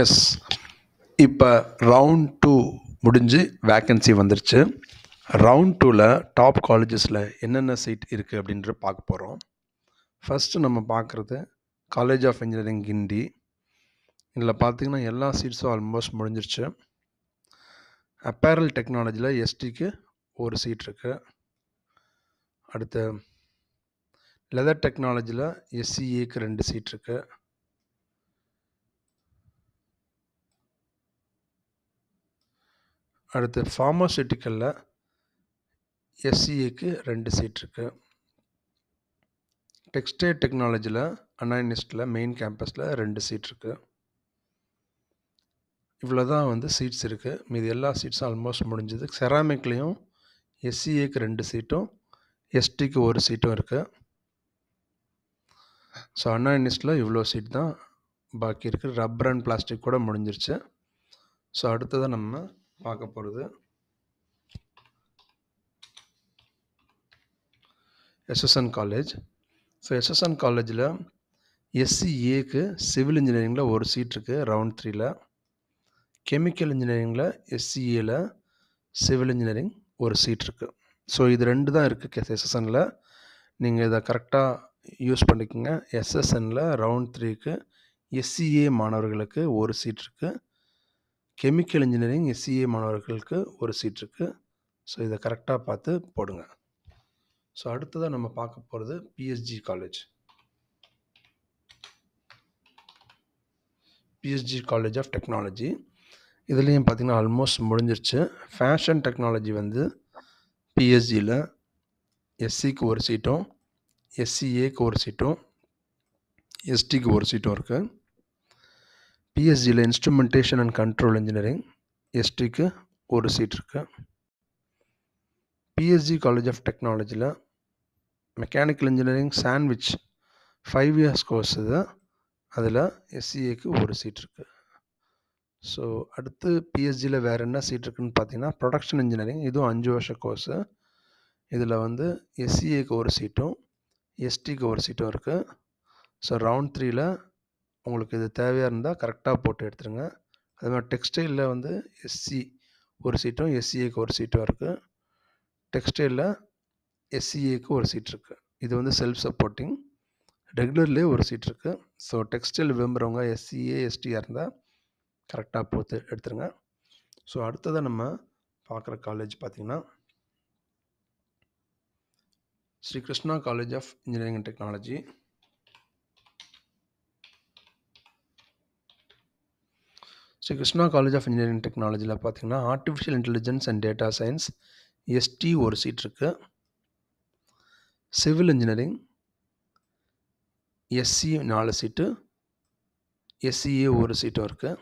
S இப்போ round two முடிஞ்சு vacancy வந்துருச்சு ரவுண்ட் டூவில் டாப் காலேஜஸில் என்னென்ன சீட் இருக்குது அப்படின்ற பார்க்க போகிறோம் ஃபஸ்ட்டு நம்ம பார்க்குறது காலேஜ் ஆஃப் இன்ஜினியரிங் கிண்டி இதில் பார்த்திங்கன்னா எல்லா சீட்ஸும் ஆல்மோஸ்ட் முடிஞ்சிருச்சு அப்பேரல் டெக்னாலஜியில் எஸ்டிக்கு ஒரு சீட் இருக்குது அடுத்து லெதர் டெக்னாலஜியில் எஸ்சிஏக்கு ரெண்டு சீட் இருக்குது அடுத்து ஃபார்மாசூட்டிக்கலில் எஸ்சிஏக்கு ரெண்டு சீட் இருக்குது டெக்ஸ்டைல் டெக்னாலஜியில் அனாயினிஸ்டில் மெயின் கேம்பஸில் ரெண்டு சீட் இருக்குது இவ்வளோ தான் வந்து சீட்ஸ் இருக்குது மீது எல்லா சீட்ஸும் ஆல்மோஸ்ட் முடிஞ்சது செராமிக்லேயும் எஸ்சிஏக்கு ரெண்டு சீட்டும் எஸ்டிக்கு ஒரு சீட்டும் இருக்குது ஸோ அண்ணா அனானிஸ்டில் இவ்வளோ சீட் தான் பாக்கி இருக்குது ரப்பர் அண்ட் பிளாஸ்டிக் கூட முடிஞ்சிருச்சு ஸோ அடுத்ததாக நம்ம பார்க்க போகிறது எஸ்எஸ்என் காலேஜ் ஸோ எஸ்எஸ்என் காலேஜில் எஸ்சிஏக்கு சிவில் இன்ஜினியரிங்கில் ஒரு சீட் இருக்குது ரவுண்ட் த்ரீயில் கெமிக்கல் இன்ஜினியரிங்கில் எஸ்சிஏல சிவில் இன்ஜினியரிங் ஒரு சீட் இருக்குது ஸோ இது ரெண்டு தான் இருக்குது எஸ்எஸ்எனில் நீங்கள் இதை கரெக்டாக யூஸ் பண்ணிக்கோங்க எஸ்எஸ்எனில் ரவுண்ட் த்ரீக்கு எஸ்சிஏ மாணவர்களுக்கு ஒரு சீட் இருக்குது கெமிக்கல் இன்ஜினியரிங் எஸ்சிஏ மாணவர்களுக்கு ஒரு சீட் இருக்குது ஸோ இதை கரெக்டாக பார்த்து போடுங்க ஸோ அடுத்ததாக நம்ம பார்க்க போகிறது PSG college PSG college of technology இதுலேயும் பார்த்திங்கன்னா ஆல்மோஸ்ட் முடிஞ்சிருச்சு ஃபேஷன் டெக்னாலஜி வந்து பிஎஸ்ஜியில் எஸ்சிக்கு ஒரு சீட்டும் எஸ்சிஏக்கு ஒரு சீட்டும் எஸ்டிக்கு ஒரு சீட்டும் இருக்குது பிஎஸ்ஜியில் இன்ஸ்ட்ருமெண்டேஷன் அண்ட் கண்ட்ரோல் இன்ஜினியரிங் எஸ்டிக்கு ஒரு சீட் இருக்குது பிஎஸ்ஜி காலேஜ் ஆஃப் டெக்னாலஜியில் mechanical engineering sandwich five years course இது அதில் எஸ்சிஏக்கு e ஒரு சீட் இருக்குது ஸோ அடுத்து பிஎஸ்ஜியில் வேறு என்ன சீட் இருக்குன்னு பார்த்தீங்கன்னா ப்ரொடக்ஷன் இன்ஜினியரிங் இதுவும் அஞ்சு வருஷ கோர்ஸு இதில் வந்து எஸ்சிஏக்கு e ஒரு சீட்டும் எஸ்டிக்கு ஒரு சீட்டும் இருக்குது ஸோ ரவுண்ட் த்ரீயில் உங்களுக்கு இது தேவையாக இருந்தால் கரெக்டாக போட்டு எடுத்துருங்க அது மாதிரி டெக்ஸ்டைலில் வந்து எஸ்சி ஒரு சீட்டும் எஸ்சிஏக்கு ஒரு சீட்டும் இருக்குது டெக்ஸ்டைலில் எஸ்சிஏக்கு ஒரு சீட் இருக்குது இது வந்து செல்ஃப் சப்போர்ட்டிங் ரெகுலர்லேயே ஒரு சீட் இருக்குது ஸோ டெக்ஸ்டைல் விரும்புகிறவங்க எஸ்சிஏ எஸ்டியாக இருந்தால் கரெக்டாக போட்டு எடுத்துருங்க ஸோ அடுத்ததாக நம்ம பார்க்குற காலேஜ் பார்த்திங்கன்னா Sri Krishna college of engineering and technology so Krishna college of engineering டெக்னாலஜியில் பார்த்தீங்கன்னா artificial intelligence and data science ST ஒரு சீட் இருக்குது சிவில் இன்ஜினியரிங் எஸ்சி நாலு சீட்டு எஸ்சிஏ e ஒரு சீட்டும் இருக்குது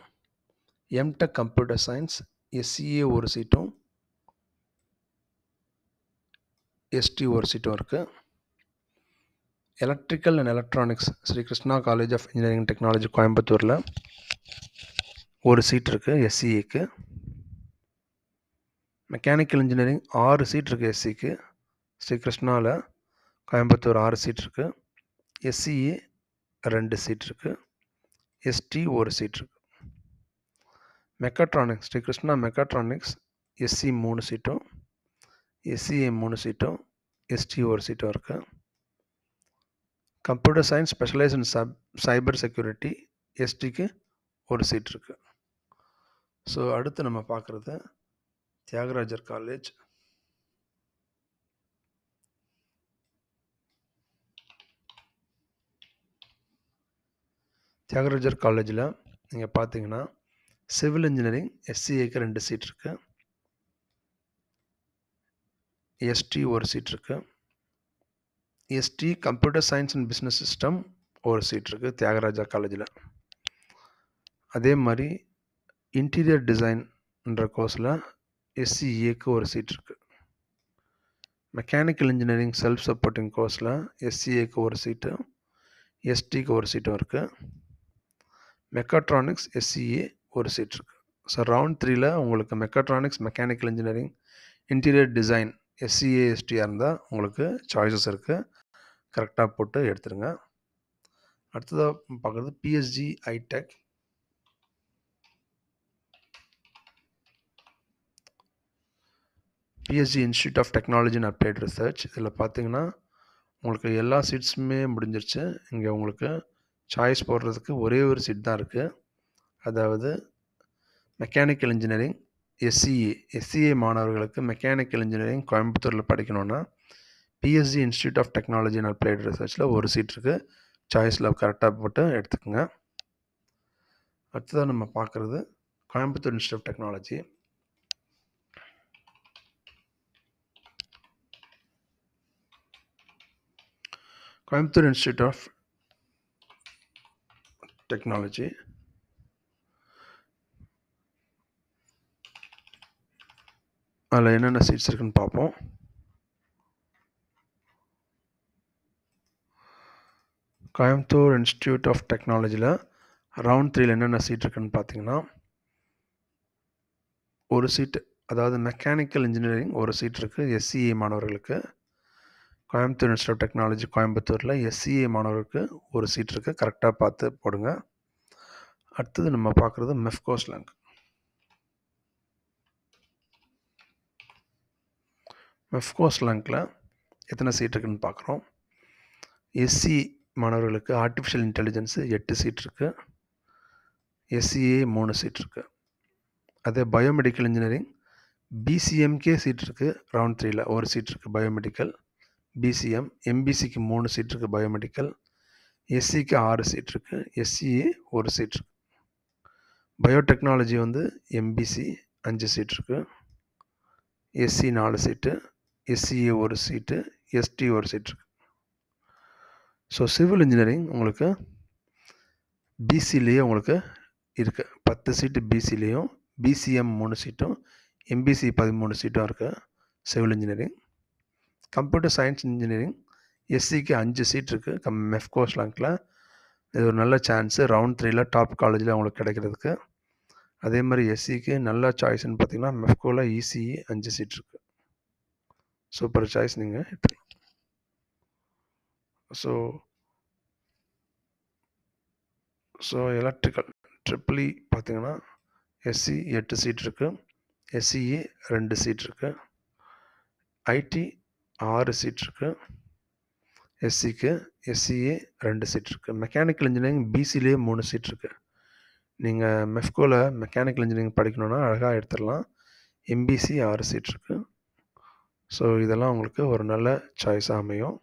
எம்டெக் கம்ப்யூட்டர் சயின்ஸ் எஸ்சிஏ ஒரு சீட்டும் எஸ்டி ஒரு சீட்டும் இருக்குது electrical and electronics Sri Krishna college of engineering technology கோயம்புத்தூரில் ஒரு சீட் இருக்குது எஸ்சிஏக்கு மெக்கானிக்கல் இன்ஜினியரிங் ஆறு சீட் இருக்குது எஸ்சிக்கு e ஸ்ரீ கிருஷ்ணாவில் கோயம்புத்தூர் ஆறு சீட் இருக்குது எஸ்சிஏ e ரெண்டு சீட் இருக்குது எஸ்டி ஒரு சீட் இருக்குது mechatronics Sri Krishna mechatronics SC e மூணு சீட்டும் எஸ்சிஏ மூணு சீட்டும் எஸ்டி ஒரு சீட்டும் இருக்குது computer science specialise in sub cyber security எஸ்டிக்கு ஒரு சீட் இருக்குது ஸோ அடுத்து நம்ம பார்க்குறது தியாகராஜர் காலேஜ் தியாகராஜர் காலேஜில் நீங்கள் பார்த்தீங்கன்னா சிவில் இன்ஜினியரிங் எஸ்சிஏக்கு ரெண்டு சீட் இருக்குது எஸ்டி ஒரு சீட் இருக்கு ST computer science and business system ஒரு சீட் இருக்குது தியாகராஜா காலேஜில் அதே மாதிரி இன்டீரியர் டிசைன்ன்ற கோர்ஸில் எஸ்சிஏக்கு ஒரு சீட் இருக்குது மெக்கானிக்கல் இன்ஜினியரிங் செல்ஃப் சப்போர்ட்டிங் கோர்ஸில் எஸ்சிஏக்கு ஒரு சீட்டு எஸ்டிக்கு ஒரு சீட்டும் இருக்குது மெக்காட்ரானிக்ஸ் எஸ்சிஏ ஒரு சீட் இருக்குது ஸோ ரவுண்ட் த்ரீயில் உங்களுக்கு mechatronics mechanical engineering interior design SCA எஸ்டியாக இருந்தால் உங்களுக்கு சாய்ஸஸ் இருக்குது கரெக்டாக போட்டு எடுத்துருங்க அடுத்ததாக பார்க்குறது PSG iTech PSG institute of technology and applied research இதில் பார்த்தீங்கன்னா உங்களுக்கு எல்லா சீட்ஸுமே முடிஞ்சிருச்சு இங்கே உங்களுக்கு சாய்ஸ் போடுறதுக்கு ஒரே ஒரு சீட் தான் இருக்குது அதாவது மெக்கானிக்கல் இன்ஜினியரிங் எஸ்சிஏ எஸ்சிஏ மாணவர்களுக்கு மெக்கானிக்கல் இன்ஜினியரிங் கோயம்புத்தூரில் படிக்கணும்னா PSG institute of technology and applied ரிசர்ச்சில் ஒரு சீட் இருக்குது சாய்ஸில் கரெக்டாக போட்டு எடுத்துக்கோங்க அடுத்ததாக நம்ம பார்க்குறது Coimbatore institute of technology Coimbatore institute of technology அதில் என்னென்ன சீட்ஸ் இருக்குன்னு பார்ப்போம் கோயம்புத்தூர் இன்ஸ்டியூட் ஆஃப் டெக்னாலஜியில் ரவுண்ட் த்ரீயில் என்னென்ன சீட் இருக்குன்னு பார்த்தீங்கன்னா ஒரு சீட்டு அதாவது மெக்கானிக்கல் இன்ஜினியரிங் ஒரு சீட் இருக்குது எஸ்சிஏ மாணவர்களுக்கு கோயம்புத்தூர் இன்ஸ்டியூட் ஆஃப் டெக்னாலஜி கோயம்புத்தூரில் எஸ்சிஏ மாணவருக்கு ஒரு சீட் இருக்குது கரெக்டாக பார்த்து போடுங்க அடுத்தது நம்ம பார்க்குறது மெஃப்கோ ஸ்லாங் மெஃப்கோ ஸ்லாங்கில் எத்தனை சீட் இருக்குதுன்னு பார்க்குறோம் எஸ்சி மாணவர்களுக்கு ஆர்டிஃபிஷியல் இன்டெலிஜென்ஸு எட்டு சீட் இருக்குது எஸ்சிஏ மூணு சீட் இருக்குது அதே பயோமெடிக்கல் இன்ஜினியரிங் பிசிஎம்கே சீட் இருக்குது ரவுண்ட் த்ரீயில் ஒரு சீட் இருக்குது பயோமெடிக்கல் பிசிஎம் எம்பிசிக்கு மூணு சீட் இருக்குது பயோமெடிக்கல் எஸ்சிக்கு ஆறு சீட் இருக்குது எஸ்சிஏ ஒரு சீட் இருக்குது பயோடெக்னாலஜி வந்து எம்பிசி அஞ்சு சீட் இருக்குது எஸ்சி நாலு சீட்டு எஸ்சிஏ ஒரு சீட்டு எஸ்டி ஒரு சீட் இருக்குது ஸோ சிவில் இன்ஜினியரிங் உங்களுக்கு பிசிலேயே உங்களுக்கு இருக்குது பத்து சீட்டு பிசிலேயும் பிசிஎம் மூணு சீட்டும் எம்பிசி பதிமூணு சீட்டும் இருக்குது civil engineering computer science engineering எஸ்சிக்கு அஞ்சு சீட் இருக்குது கம் மெஃப்கோ லாங்கில் இது ஒரு நல்ல சான்ஸு ரவுண்ட் த்ரீல டாப் காலேஜில் அவங்களுக்கு கிடைக்கிறதுக்கு அதே மாதிரி எஸ்சிக்கு நல்ல சாய்ஸ்ன்னு பார்த்தீங்கன்னா மெஃப்கோவில் இசிஇ e e அஞ்சு சீட் இருக்குது சூப்பர் சாய்ஸ் நீங்கள் ஸோ ஸோ எலக்ட்ரிக்கல் ட்ரிப்ளி பார்த்தீங்கன்னா எஸ்சி எட்டு சீட் இருக்குது எஸ்சிஇ e ரெண்டு சீட் இருக்குது ஐடி ஆறு சீட் இருக்குது எஸ்சிக்கு எஸ்சிஏ ரெண்டு சீட் இருக்குது மெக்கானிக்கல் இன்ஜினியரிங் பிசிலே மூணு சீட் இருக்குது நீங்கள் மெஃப்கோவில் மெக்கானிக்கல் இன்ஜினியரிங் படிக்கணும்னா அழகாக எடுத்துடலாம் எம்பிசி ஆறு சீட் இருக்குது ஸோ இதெல்லாம் உங்களுக்கு ஒரு நல்ல சாய்ஸாக அமையும்